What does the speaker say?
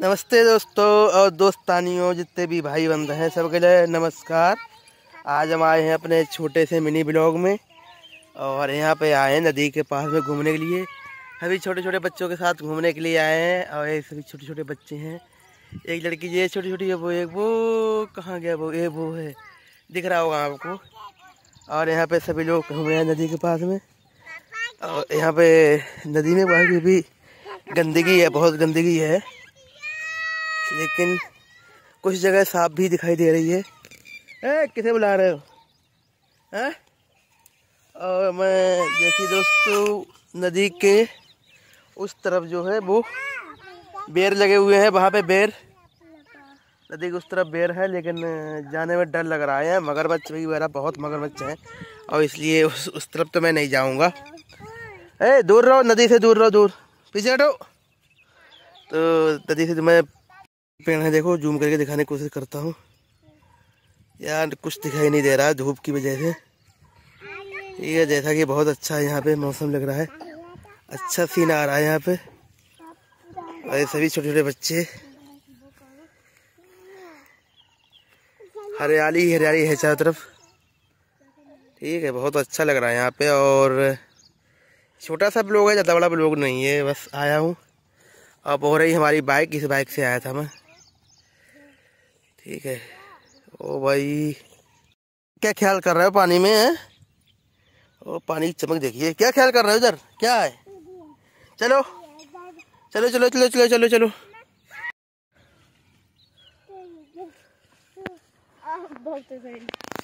नमस्ते दोस्तों और दोस्तानियों जितने भी भाई बंद हैं सबके लिए नमस्कार आज हम आए हैं अपने छोटे से मिनी ब्लॉग में और यहाँ पे आए हैं नदी के पास में घूमने के लिए अभी छोटे छोटे बच्चों के साथ घूमने के लिए आए हैं और ये सभी छोटे छोटे बच्चे हैं एक लड़की ये छोटी छोटी है वो एक वो कहाँ गया वो ये वो है दिख रहा होगा आपको और यहाँ पे सभी लोग घूम रहे हैं नदी के पास में और यहाँ पे नदी में बाकी भी गंदगी है बहुत गंदगी है लेकिन कुछ जगह सांप भी दिखाई दे रही है ए, किसे बुला रहे हो हैं और मैं जैसे दोस्तों नदी के उस तरफ जो है वो बेर लगे हुए हैं वहाँ पे बेर नदी के उस तरफ बेर है लेकिन जाने में डर लग रहा है मगरमच्छ भी वगैरह बहुत मगरमच्छ हैं और इसलिए उस उस तरफ तो मैं नहीं जाऊँगा ए दूर रहो नदी से दूर रहो दूर पीछे हटो तो नदी से तो मैं पेड़ है देखो जूम करके दिखाने की कोशिश करता हूँ यार कुछ दिखाई नहीं दे रहा धूप की वजह से ये जैसा कि बहुत अच्छा है यहाँ पे मौसम लग रहा है अच्छा सीन आ रहा है यहाँ पे और ये सभी छोटे छोटे बच्चे हरियाली ही हरियाली है चारों तरफ ठीक है बहुत अच्छा लग रहा है यहाँ पे और छोटा सा लोग है ज़्यादा बड़ा लोग नहीं है बस आया हूँ अब हो रही हमारी बाइक इस बाइक से आया था मैं ठीक है ओ भाई क्या ख्याल कर रहे हो पानी में ओ पानी की चमक देखिए क्या ख्याल कर रहे हो इधर क्या है चलो चलो चलो चलो चलो चलो चलो बहुत